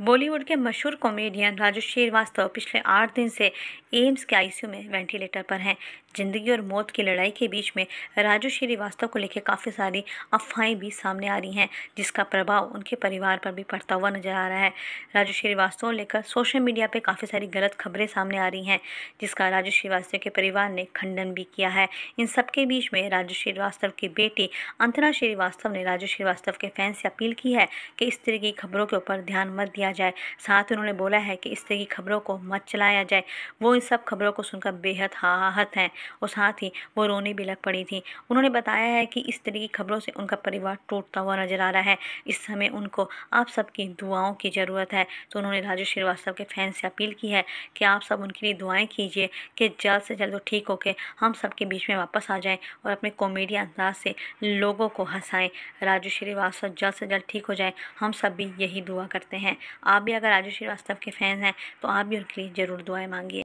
बॉलीवुड के मशहूर कॉमेडियन राजू श्रीवास्तव पिछले आठ दिन से एम्स के आईसीयू में वेंटिलेटर पर हैं जिंदगी और मौत की लड़ाई के बीच में राजू श्रीवास्तव को लेकर काफ़ी सारी अफवाहें भी सामने आ रही हैं जिसका प्रभाव उनके परिवार पर भी पड़ता हुआ नजर आ रहा है राजू श्रीवास्तव लेकर सोशल मीडिया पर काफ़ी सारी गलत खबरें सामने आ रही हैं जिसका राजू श्रीवास्तव के परिवार ने खंडन भी किया है इन सबके बीच में राजू श्रीवास्तव की बेटी अंतरा श्रीवास्तव ने राजू श्रीवास्तव के फैंस से अपील की है कि इस तरह की खबरों के ऊपर ध्यान मत दिया किया जाए साथ उन्होंने बोला है कि इस तरह की खबरों को मत चलाया जाए वो इन सब खबरों को सुनकर बेहद हाहाहत हैं और साथ ही वो रोने भी लग पड़ी थी उन्होंने बताया है कि इस तरह की खबरों से उनका परिवार टूटता हुआ नजर आ रहा है इस समय उनको आप सबकी दुआओं की ज़रूरत है तो उन्होंने राजू श्रीवास्तव के फैन से अपील की है कि आप सब उनके लिए दुआएं कीजिए कि जल्द से जल्द वो ठीक होकर हम सबके बीच में वापस आ जाएँ और अपने कॉमेडी अंदाज से लोगों को हंसाएं राजू श्रीवास्तव जल्द से जल्द ठीक हो जाए हम सब भी यही दुआ करते हैं आप भी अगर राजू श्रीवास्तव के फ़ैन हैं तो आप भी उनके लिए ज़रूर दुआएं मांगिए